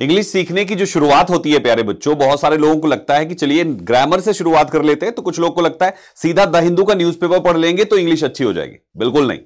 English सीखने की जो शुरुआत होती है प्यारे बच्चों बहुत सारे लोगों को लगता है कि चलिए ग्रामर से शुरुआत कर लेते हैं तो कुछ लोग को लगता है सीधा द हिंदू का न्यूज़पेपर पढ़ लेंगे तो इंग्लिश अच्छी हो जाएगी बिल्कुल नहीं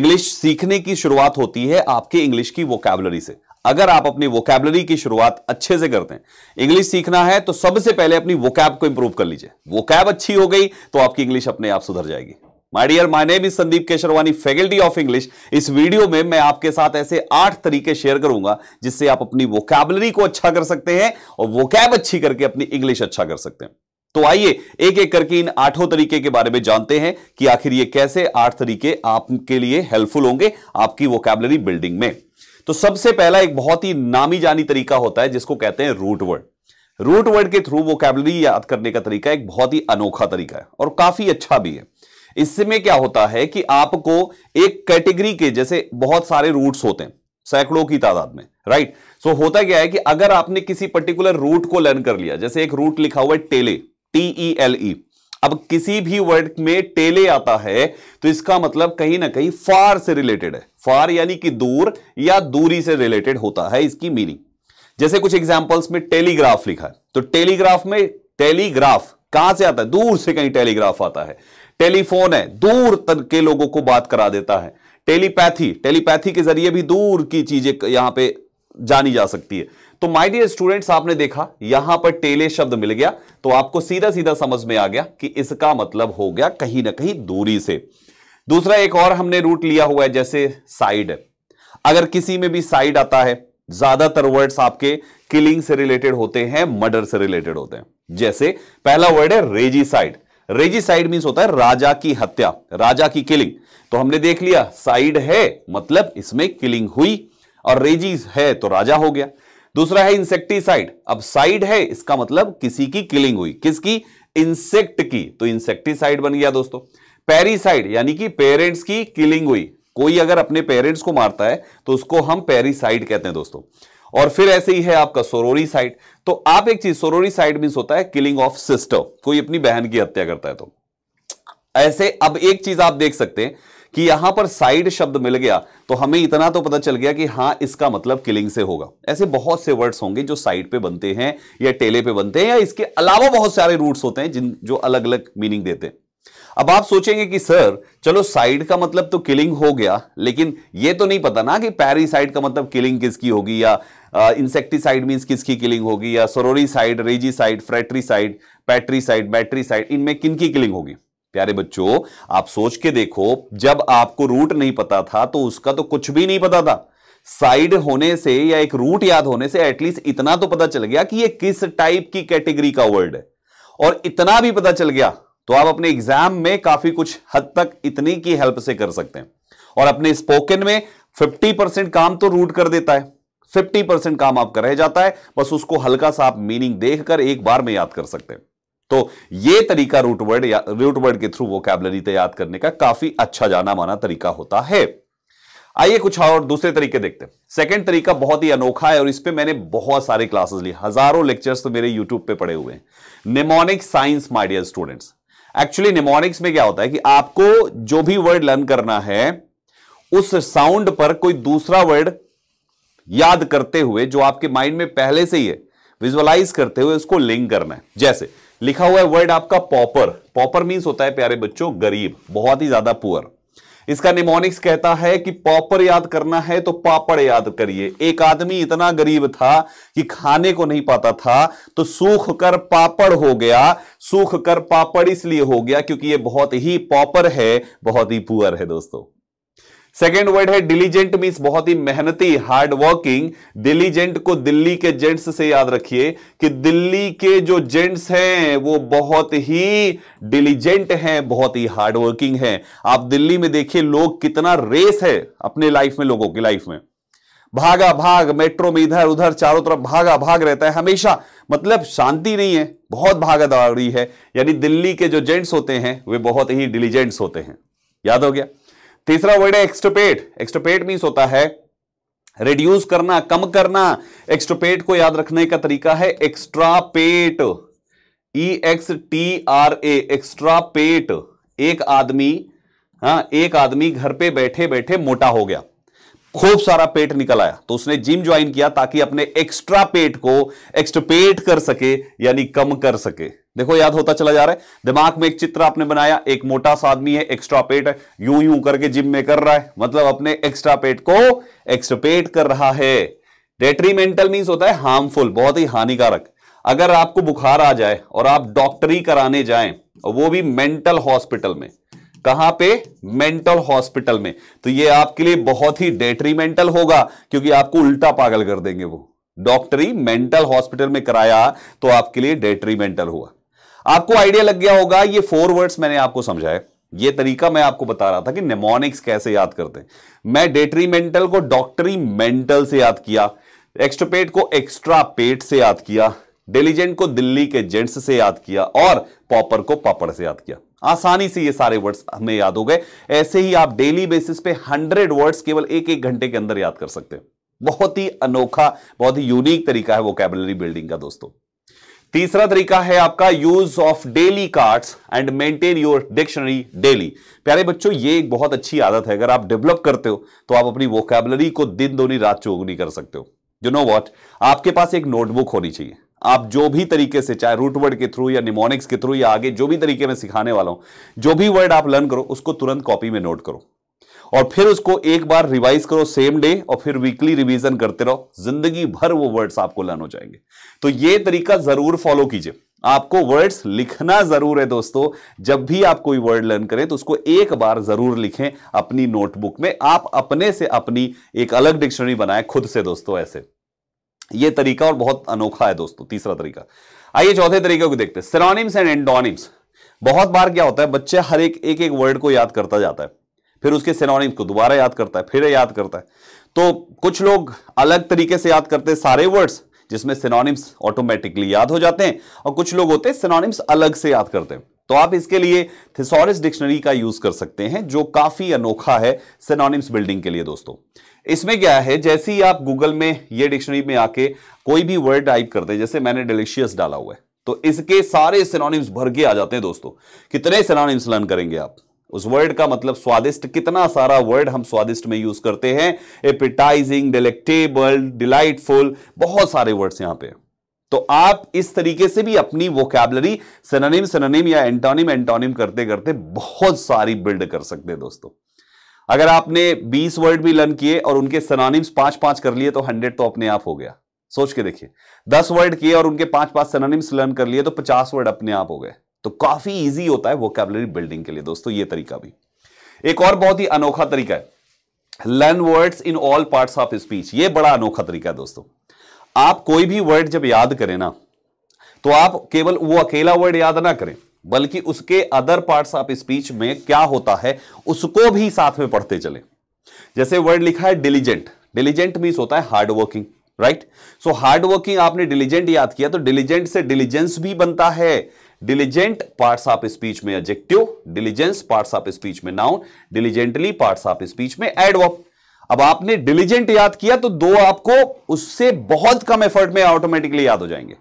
इंग्लिश सीखने की शुरुआत होती है आपके इंग्लिश की वोकैबलरी से अगर आप अपनी वोकेबलरी की शुरुआत अच्छे से करते हैं इंग्लिश सीखना है तो सबसे पहले अपनी वोकैब को इंप्रूव कर लीजिए वोकैब अच्छी हो गई तो आपकी इंग्लिश अपने आप सुधर जाएगी my dear my name is Sandeep Kesharwani faculty of English इस वीडियो में मैं आपके साथ ऐसे आठ तरीके शेयर करूंगा जिससे आप अपनी वोकैबलरी को अच्छा कर सकते हैं और वोकैब अच्छी करके अपनी इंग्लिश अच्छा कर सकते हैं तो आइए एक एक करके इन आठों तरीके के बारे में जानते हैं कि आखिर ये कैसे आठ तरीके आपके लिए हेल्पफुल होंगे आपकी वोकैबलरी बिल्डिंग में तो सबसे पहला एक बहुत ही नामी जानी तरीका होता है जिसको कहते हैं रूट वर्ड रूट वर्ड के थ्रू वोकैबलरी याद करने का तरीका एक बहुत ही अनोखा तरीका है और काफी अच्छा भी है इसमें क्या होता है कि आपको एक कैटेगरी के जैसे बहुत सारे रूट्स होते हैं सैकड़ों की तादाद में राइट सो so, होता क्या है कि अगर आपने किसी पर्टिकुलर रूट को लर्न कर लिया जैसे एक रूट लिखा हुआ है टेले टी ई एल ई अब किसी भी वर्ड में टेले आता है तो इसका मतलब कहीं ना कहीं फार से रिलेटेड है फार यानी कि दूर या दूरी से रिलेटेड होता है इसकी मीनिंग जैसे कुछ एग्जांपल्स में टेलीग्राफ लिखा है तो टेलीग्राफ में टेलीग्राफ कहां से आता है दूर से कहीं टेलीग्राफ आता है टेलीफोन है दूर तक के लोगों को बात करा देता है टेलीपैथी टेलीपैथी के जरिए भी दूर की चीजें यहां पे जानी जा सकती है तो माय डियर स्टूडेंट्स आपने देखा यहां पर टेले शब्द मिल गया तो आपको सीधा सीधा समझ में आ गया कि इसका मतलब हो गया कहीं ना कहीं दूरी से दूसरा एक और हमने रूट लिया हुआ है जैसे साइड अगर किसी में भी साइड आता है ज्यादातर वर्ड्स आपके किलिंग से रिलेटेड होते हैं मर्डर से रिलेटेड होते हैं जैसे पहला वर्ड है रेजी साइड रेजिसाइड मीन होता है राजा की हत्या राजा की किलिंग तो हमने देख लिया साइड है मतलब इसमें किलिंग हुई और रेजी है तो राजा हो गया दूसरा है इंसेक्टिसाइड अब साइड है इसका मतलब किसी की किलिंग हुई किसकी इंसेक्ट की तो इंसेक्टिसाइड बन गया दोस्तों पेरिसाइड यानी कि पेरेंट्स की किलिंग हुई कोई अगर अपने पेरेंट्स को मारता है तो उसको हम पेरिसाइड कहते हैं दोस्तों और फिर ऐसे ही है आपका सोरोरी साइड तो आप एक चीज सोरोरी साइड मीन होता है किलिंग ऑफ सिस्टर कोई अपनी बहन की हत्या करता है तो ऐसे अब एक चीज आप देख सकते हैं कि यहां पर साइड शब्द मिल गया तो हमें इतना तो पता चल गया कि हां इसका मतलब किलिंग से होगा ऐसे बहुत से वर्ड्स होंगे जो साइड पे बनते हैं या टेले पे बनते हैं या इसके अलावा बहुत सारे रूट्स होते हैं जिन जो अलग अलग मीनिंग देते हैं अब आप सोचेंगे कि सर चलो साइड का मतलब तो किलिंग हो गया लेकिन यह तो नहीं पता ना कि साइड का मतलब किलिंग किसकी होगी या इंसेक्टिसाइड मीन्स किसकी किलिंग होगी या सरोरी साइड साइड रेजी फ्रेटरी साइड पैटरी साइड बैटरी साइड इनमें किन की किलिंग होगी प्यारे बच्चों आप सोच के देखो जब आपको रूट नहीं पता था तो उसका तो कुछ भी नहीं पता था साइड होने से या एक रूट याद होने से एटलीस्ट इतना तो पता चल गया कि ये किस टाइप की कैटेगरी का वर्ड है और इतना भी पता चल गया तो आप अपने एग्जाम में काफी कुछ हद तक इतनी की हेल्प से कर सकते हैं और अपने स्पोकन में 50 परसेंट काम तो रूट कर देता है 50 परसेंट काम आपका रह जाता है बस उसको हल्का सा आप मीनिंग देखकर एक बार में याद कर सकते हैं तो ये तरीका रूट वर्ड या रूट वर्ड के थ्रू वो कैबलरी याद करने का काफी अच्छा जाना माना तरीका होता है आइए कुछ और दूसरे तरीके देखते हैं सेकेंड तरीका बहुत ही अनोखा है और इस पर मैंने बहुत सारे क्लासेस ली हजारों लेक्चर्स तो मेरे यूट्यूब पे पड़े हुए हैं mnemonic science my dear students actually mnemonics में क्या होता है कि आपको जो भी वर्ड लर्न करना है उस साउंड पर कोई दूसरा वर्ड याद करते हुए जो आपके माइंड में पहले से ही है विजुअलाइज करते हुए उसको लिंक करना है जैसे लिखा हुआ है वर्ड आपका पॉपर पॉपर मीन्स होता है प्यारे बच्चों गरीब बहुत ही ज्यादा पुअर इसका निमोनिक्स कहता है कि पॉपर याद करना है तो पापड़ याद करिए एक आदमी इतना गरीब था कि खाने को नहीं पाता था तो सूख कर पापड़ हो गया सूख कर पापड़ इसलिए हो गया क्योंकि ये बहुत ही पॉपर है बहुत ही पुअर है दोस्तों सेकेंड वर्ड है डिलीजेंट मीन्स बहुत ही मेहनती हार्ड वर्किंग डिलीजेंट को दिल्ली के जेंट्स से याद रखिए कि दिल्ली के जो जेंट्स हैं वो बहुत ही डिलीजेंट हैं बहुत ही हार्ड वर्किंग है आप दिल्ली में देखिए लोग कितना रेस है अपने लाइफ में लोगों की लाइफ में भागा भाग मेट्रो में इधर उधर चारों तरफ भागा भाग रहता है हमेशा मतलब शांति नहीं है बहुत भागा दौड़ी है यानी दिल्ली के जो जेंट्स होते हैं वे बहुत ही डिलीजेंट्स होते हैं याद हो गया तीसरा वर्ड है एक्सटोपेट एक्सटोपेट मीन्स होता है रिड्यूस करना कम करना एक्सट्रोपेट को याद रखने का तरीका है extra pet E X T R A extra pet एक आदमी हाँ एक आदमी घर पे बैठे बैठे मोटा हो गया खूब सारा पेट निकल आया तो उसने जिम ज्वाइन किया ताकि अपने एक्स्ट्रा पेट को एक्स्ट्रोपेट कर सके यानी कम कर सके देखो याद होता चला जा रहा है दिमाग में एक चित्र आपने बनाया एक मोटा सा आदमी है एक्स्ट्रा पेट है यूं यूं करके जिम में कर रहा है मतलब अपने एक्स्ट्रा पेट को एक्सट्रोपेट कर रहा है डेट्रीमेंटल मीन्स होता है हार्मफुल बहुत ही हानिकारक अगर आपको बुखार आ जाए और आप डॉक्टरी कराने जाए और वो भी मेंटल हॉस्पिटल में कहां पे मेंटल हॉस्पिटल में तो ये आपके लिए बहुत ही डेट्रीमेंटल होगा क्योंकि आपको उल्टा पागल कर देंगे वो डॉक्टरी मेंटल हॉस्पिटल में कराया तो आपके लिए डेट्रीमेंटल हुआ आपको आइडिया लग गया होगा ये फोर वर्ड्स मैंने आपको समझाया ये तरीका मैं आपको बता रहा था कि नेमोनिक्स कैसे याद करते हैं मैं डेटरी मेंटल को डॉक्टरी मेंटल से याद किया एक्स्ट्रोपेट को एक्स्ट्रा पेट से याद किया डेलीजेंट को दिल्ली के जेंट्स से याद किया और पॉपर को पापड़ से याद किया आसानी से ये सारे वर्ड्स हमें याद हो गए ऐसे ही आप डेली बेसिस पे हंड्रेड वर्ड्स केवल एक एक घंटे के अंदर याद कर सकते हैं बहुत ही अनोखा बहुत ही यूनिक तरीका है वो कैबलरी बिल्डिंग का दोस्तों तीसरा तरीका है आपका use of daily cards and maintain your dictionary daily प्यारे बच्चों ये एक बहुत अच्छी आदत है अगर आप डेवलप करते हो तो आप अपनी वोकेबलरी को दिन दोनी रात चौगनी कर सकते हो यू नो वॉट आपके पास एक नोटबुक होनी चाहिए आप जो भी तरीके से चाहे रूट वर्ड के थ्रू या निमोनिक्स के थ्रू या आगे जो भी तरीके में सिखाने वाला हूं जो भी वर्ड आप लर्न करो उसको तुरंत कॉपी में नोट करो और फिर उसको एक बार रिवाइज करो सेम डे और फिर वीकली रिवीजन करते रहो जिंदगी भर वो वर्ड्स आपको लर्न हो जाएंगे तो ये तरीका जरूर फॉलो कीजिए आपको वर्ड्स लिखना जरूर है दोस्तों जब भी आप कोई वर्ड लर्न करें तो उसको एक बार जरूर लिखें अपनी नोटबुक में आप अपने से अपनी एक अलग डिक्शनरी बनाए खुद से दोस्तों ऐसे ये तरीका और बहुत अनोखा है दोस्तों तीसरा तरीका आइए चौथे तरीके को देखते हैं सिरोनिम्स एंड एंडोनिम्स बहुत बार क्या होता है बच्चे हर एक एक, एक वर्ड को याद करता जाता है फिर उसके सिनोनिम को दोबारा याद करता है फिर याद करता है तो कुछ लोग अलग तरीके से याद करते हैं सारे वर्ड्स जिसमें सिनोनिम्स ऑटोमेटिकली याद हो जाते हैं और कुछ लोग होते हैं सिनोनिम्स अलग से याद करते हैं तो आप इसके लिए थिसोरिस डिक्शनरी का यूज कर सकते हैं जो काफी अनोखा है सिनोनिम्स बिल्डिंग के लिए दोस्तों इसमें क्या है जैसे ही आप गूगल में ये डिक्शनरी में आके कोई भी वर्ड टाइप करते हैं जैसे मैंने डिलिशियस डाला हुआ है तो इसके सारे सिनोनिम्स भर के आ जाते हैं दोस्तों कितने सिनोनिम्स लर्न करेंगे आप उस वर्ड का मतलब स्वादिष्ट कितना सारा वर्ड हम स्वादिष्ट में यूज करते हैं एपिटाइजिंग डिलेक्टेबल डिलाइटफुल बहुत सारे वर्ड्स यहां पे तो आप इस तरीके से भी अपनी वोकैबलरी सेनानिम सेनानिम या एंटोनिम एंटोनिम करते करते बहुत सारी बिल्ड कर सकते हैं दोस्तों अगर आपने 20 वर्ड भी लर्न किए और उनके सनानिम्स पांच पांच कर लिए तो 100 तो अपने आप हो गया सोच के देखिए 10 वर्ड किए और उनके पांच पांच सनानिम्स लर्न कर लिए तो 50 वर्ड अपने आप हो गए तो काफी इजी होता है वोकेबलरी बिल्डिंग के लिए दोस्तों ये तरीका भी एक और बहुत ही अनोखा तरीका है learn words in all part of speech ये बड़ा अनोखा तरीका है दोस्तों आप कोई भी वर्ड जब याद करें ना तो आप केवल वो अकेला वर्ड याद ना करें बल्कि उसके अदर पार्ट्स ऑफ स्पीच में क्या होता है उसको भी साथ में पढ़ते चले जैसे वर्ड लिखा है डिलीजेंट डिलीजेंट मीन होता है हार्डवर्किंग राइट सो हार्डवर्किंग आपने डिलीजेंट याद किया तो डिलीजेंट से डिलीजेंस भी बनता है डिलीजेंट पार्ट ऑफ स्पीच में adjective diligence part of speech में noun diligently parts of speech में एडवर्ब अब आपने डिलीजेंट याद किया तो दो आपको उससे बहुत कम एफर्ट में ऑटोमेटिकली याद हो जाएंगे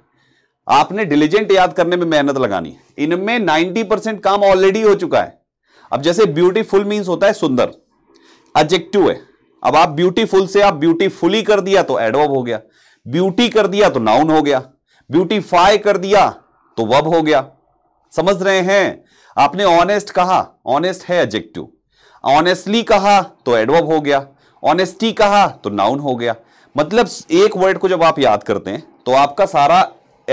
आपने डिलीजेंट याद करने में मेहनत लगानी है इनमें 90 परसेंट काम ऑलरेडी हो चुका है अब जैसे ब्यूटीफुल मींस होता है सुंदर एडजेक्टिव है अब आप ब्यूटीफुल से आप ब्यूटीफुली कर दिया तो एडवब हो गया ब्यूटी कर दिया तो नाउन हो गया ब्यूटीफाई कर दिया तो वब हो गया समझ रहे हैं आपने ऑनेस्ट कहा ऑनेस्ट है एजेक्टिव ऑनेस्टली कहा तो एडवर्ब हो गया ऑनेस्टी कहा तो नाउन हो गया मतलब एक वर्ड को जब आप याद करते हैं तो आपका सारा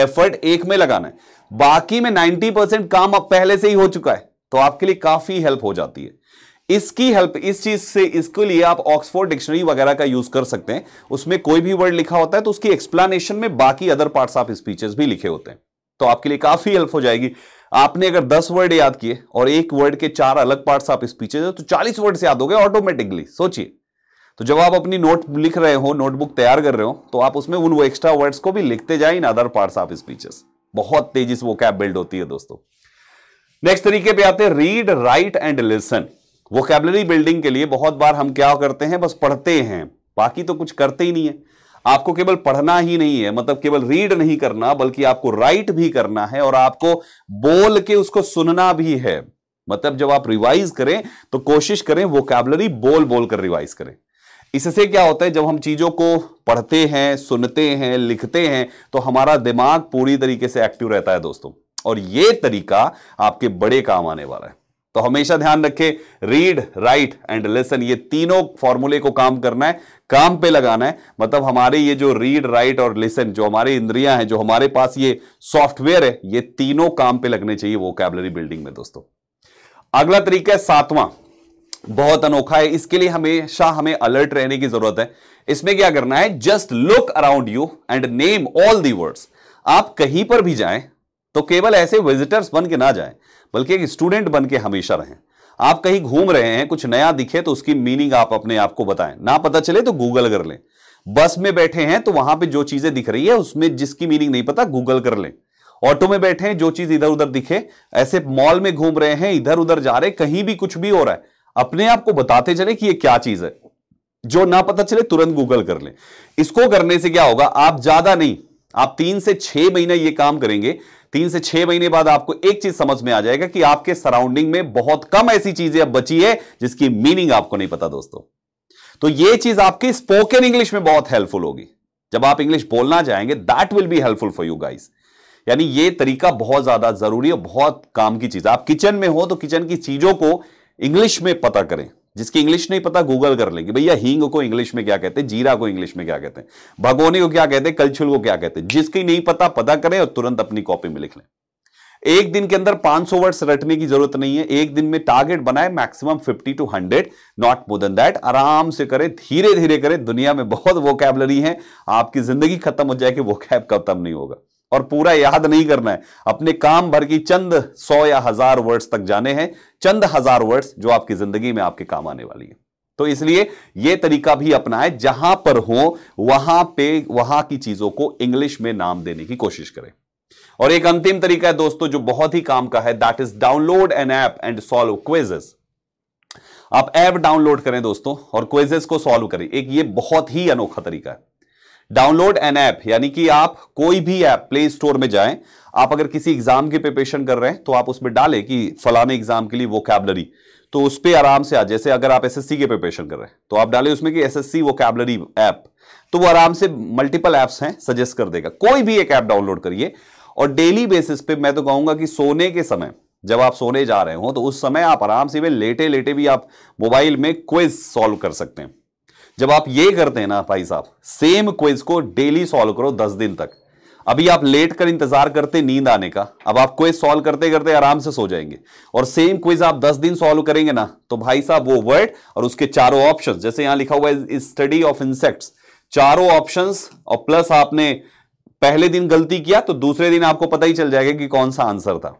एफर्ट एक में लगाना है बाकी में 90 परसेंट काम अब पहले से ही हो चुका है तो आपके लिए काफी हेल्प हो जाती है इसकी हेल्प इस चीज से इसके लिए आप ऑक्सफोर्ड डिक्शनरी वगैरह का यूज कर सकते हैं उसमें कोई भी वर्ड लिखा होता है तो उसकी एक्सप्लेनेशन में बाकी अदर पार्ट्स ऑफ स्पीचेस भी लिखे होते हैं तो आपके लिए काफी हेल्प हो जाएगी आपने अगर दस वर्ड याद किए और एक वर्ड के चार अलग पार्ट्स आप स्पीचेज तो चालीस वर्ड्स याद हो गए ऑटोमेटिकली सोचिए तो जब आप अपनी नोट लिख रहे हो नोटबुक तैयार कर रहे हो तो आप उसमें उन वो एक्स्ट्रा वर्ड्स को भी लिखते जाए in other parts of speeches बहुत तेजी से वो कैब बिल्ड होती है दोस्तों नेक्स्ट तरीके पे आते हैं read write and listen vocabulary building के लिए बहुत बार हम क्या करते हैं बस पढ़ते हैं बाकी तो कुछ करते ही नहीं है आपको केवल पढ़ना ही नहीं है मतलब केवल रीड नहीं करना बल्कि आपको राइट भी करना है और आपको बोल के उसको सुनना भी है मतलब जब आप रिवाइज करें तो कोशिश करें कैबलरी बोल बोल कर रिवाइज करें इससे क्या होता है जब हम चीज़ों को पढ़ते हैं सुनते हैं लिखते हैं तो हमारा दिमाग पूरी तरीके से एक्टिव रहता है दोस्तों और ये तरीका आपके बड़े काम आने वाला है तो हमेशा ध्यान रखें रीड राइट एंड लेसन ये तीनों फॉर्मूले को काम करना है काम पे लगाना है मतलब हमारे ये जो रीड राइट और लेसन जो हमारे इंद्रियां हैं जो हमारे पास ये सॉफ्टवेयर है ये तीनों काम पे लगने चाहिए वो कैबलरी बिल्डिंग में दोस्तों अगला तरीका है सातवां बहुत अनोखा है इसके लिए हमेशा हमें अलर्ट रहने की जरूरत है इसमें क्या करना है just look around you and name all the words आप कहीं पर भी जाएं तो केवल ऐसे विजिटर्स बन के ना जाएं बल्कि एक स्टूडेंट बन के हमेशा रहें आप कहीं घूम रहे हैं कुछ नया दिखे तो उसकी मीनिंग आप अपने आप को बताएं ना पता चले तो गूगल कर लें बस में बैठे हैं तो वहां पे जो चीजें दिख रही है उसमें जिसकी मीनिंग नहीं पता गूगल कर लें ऑटो में बैठे हैं जो चीज इधर उधर दिखे ऐसे मॉल में घूम रहे हैं इधर उधर जा रहे कहीं भी कुछ भी हो रहा है अपने आप को बताते चले कि ये क्या चीज है जो ना पता चले तुरंत गूगल कर लें इसको करने से क्या होगा आप ज्यादा नहीं आप तीन से छह महीना ये काम करेंगे तीन से छह महीने बाद आपको एक चीज समझ में आ जाएगा कि आपके सराउंडिंग में बहुत कम ऐसी चीजें अब बची है जिसकी मीनिंग आपको नहीं पता दोस्तों तो ये चीज आपकी स्पोकन इंग्लिश में बहुत हेल्पफुल होगी जब आप इंग्लिश बोलना चाहेंगे that will be helpful for you guys यानी ये तरीका बहुत ज्यादा जरूरी और बहुत काम की चीज आप किचन में हो तो किचन की चीजों को इंग्लिश में पता करें जिसकी इंग्लिश नहीं पता गूगल कर लेगी भैया हींग को इंग्लिश में क्या कहते हैं जीरा को इंग्लिश में क्या कहते हैं भगोने को क्या कहते हैं कलछुल को क्या कहते हैं जिसकी नहीं पता पता करें और तुरंत अपनी कॉपी में लिख लें एक दिन के अंदर 500 वर्ड्स रटने की जरूरत नहीं है एक दिन में टारगेट बनाए maximum 50 to 100 not more than that आराम से करें धीरे धीरे करें दुनिया में बहुत वोकैबलरी है आपकी जिंदगी खत्म हो जाएगी वोकैब खत्म नहीं होगा और पूरा याद नहीं करना है अपने काम भर की चंद सौ या हजार वर्ड्स तक जाने हैं चंद हजार वर्ड्स जो आपकी जिंदगी में आपके काम आने वाली है तो इसलिए यह तरीका भी अपनाए जहां पर हो वहां पे वहां की चीजों को इंग्लिश में नाम देने की कोशिश करें और एक अंतिम तरीका है दोस्तों जो बहुत ही काम का है that is download an app and solve quizzes आप ऐप डाउनलोड करें दोस्तों और क्वेजेस को सॉल्व करें एक ये बहुत ही अनोखा तरीका है डाउनलोड एन ऐप यानी कि आप कोई भी ऐप प्ले स्टोर में जाएं आप अगर किसी एग्जाम की प्रिपरेशन कर रहे हैं तो आप उसमें डालें कि फलाने एग्जाम के लिए वो कैबलरी तो उस पर आराम से आ जैसे अगर आप एसएससी के प्रिपरेशन कर रहे हैं तो आप डालें उसमें कि एसएससी कैबलरी ऐप तो वो आराम से मल्टीपल ऐप्स हैं सजेस्ट कर देगा कोई भी एक ऐप डाउनलोड करिए और डेली बेसिस पे मैं तो कहूंगा कि सोने के समय जब आप सोने जा रहे हो तो उस समय आप आराम से लेटे लेटे भी आप मोबाइल में क्विज सॉल्व कर सकते हैं जब आप ये करते हैं ना भाई साहब सेम क्विज को डेली सॉल्व करो दस दिन तक अभी आप लेट कर इंतजार करते नींद आने का अब आप क्विज सॉल्व करते करते आराम से सो जाएंगे और सेम क्विज आप दस दिन सॉल्व करेंगे ना तो भाई साहब वो वर्ड और उसके चारों ऑप्शन जैसे यहां लिखा हुआ है स्टडी ऑफ इंसेक्ट्स चारों ऑप्शन और प्लस आपने पहले दिन गलती किया तो दूसरे दिन आपको पता ही चल जाएगा कि कौन सा आंसर था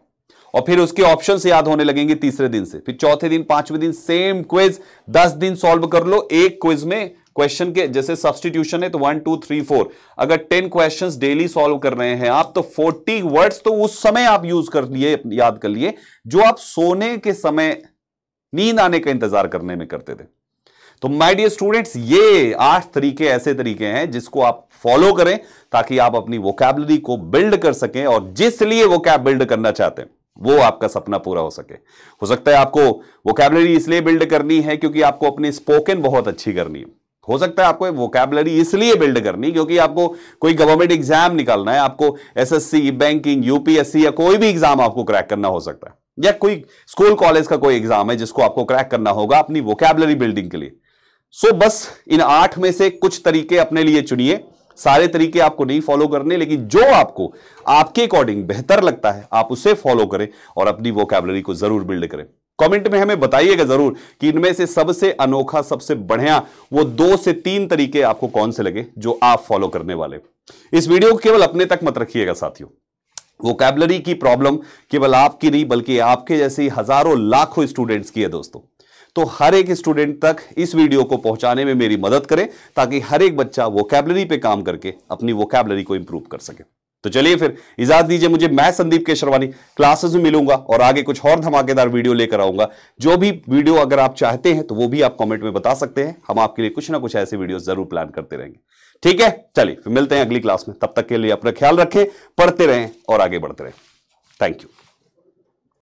और फिर उसके ऑप्शन याद होने लगेंगे तीसरे दिन से फिर चौथे दिन पांचवें दिन सेम क्विज दस दिन सॉल्व कर लो एक क्विज में क्वेश्चन के जैसे सब्सटीट्यूशन है तो वन टू थ्री फोर अगर टेन क्वेश्चन डेली सॉल्व कर रहे हैं आप तो फोर्टी वर्ड्स तो उस समय आप यूज कर लिए याद कर लिए जो आप सोने के समय नींद आने का इंतजार करने में करते थे तो माय डियर स्टूडेंट्स ये आठ तरीके ऐसे तरीके हैं जिसको आप फॉलो करें ताकि आप अपनी वोकेबलरी को बिल्ड कर सकें और जिस लिए वो कैब बिल्ड करना चाहते हैं वो आपका सपना पूरा हो सके हो सकता है आपको वोकेबलरी इसलिए बिल्ड करनी है क्योंकि आपको अपनी स्पोकन बहुत अच्छी करनी है हो सकता है आपको वोकैबलरी इसलिए बिल्ड करनी क्योंकि आपको कोई गवर्नमेंट एग्जाम निकालना है आपको एसएससी बैंकिंग यूपीएससी या कोई भी एग्जाम आपको क्रैक करना हो सकता है या कोई स्कूल कॉलेज का कोई एग्जाम है जिसको आपको क्रैक करना होगा अपनी वोकैबलरी बिल्डिंग के लिए सो so, बस इन आठ में से कुछ तरीके अपने लिए चुनिए सारे तरीके आपको नहीं फॉलो करने लेकिन जो आपको आपके अकॉर्डिंग बेहतर लगता है आप उसे फॉलो करें और अपनी वोकेबलरी को जरूर बिल्ड करें कमेंट में हमें बताइएगा जरूर कि इनमें से सबसे अनोखा सबसे बढ़िया वो दो से तीन तरीके आपको कौन से लगे जो आप फॉलो करने वाले इस वीडियो को केवल अपने तक मत रखिएगा साथियों वोकेबलरी की प्रॉब्लम केवल आपकी नहीं बल्कि आपके जैसे हजारों लाखों स्टूडेंट्स की है दोस्तों तो हर एक स्टूडेंट तक इस वीडियो को पहुंचाने में मेरी मदद करें ताकि हर एक बच्चा वोकेबलरी पे काम करके अपनी वोकेबलरी को इंप्रूव कर सके तो चलिए फिर इजाजत दीजिए मुझे मैं संदीप केशरवानी क्लासेस में मिलूंगा और आगे कुछ और धमाकेदार वीडियो लेकर आऊंगा जो भी वीडियो अगर आप चाहते हैं तो वो भी आप कॉमेंट में बता सकते हैं हम आपके लिए कुछ ना कुछ ऐसे वीडियो जरूर प्लान करते रहेंगे ठीक है चलिए मिलते हैं अगली क्लास में तब तक के लिए अपना ख्याल रखें पढ़ते रहें और आगे बढ़ते रहें थैंक यू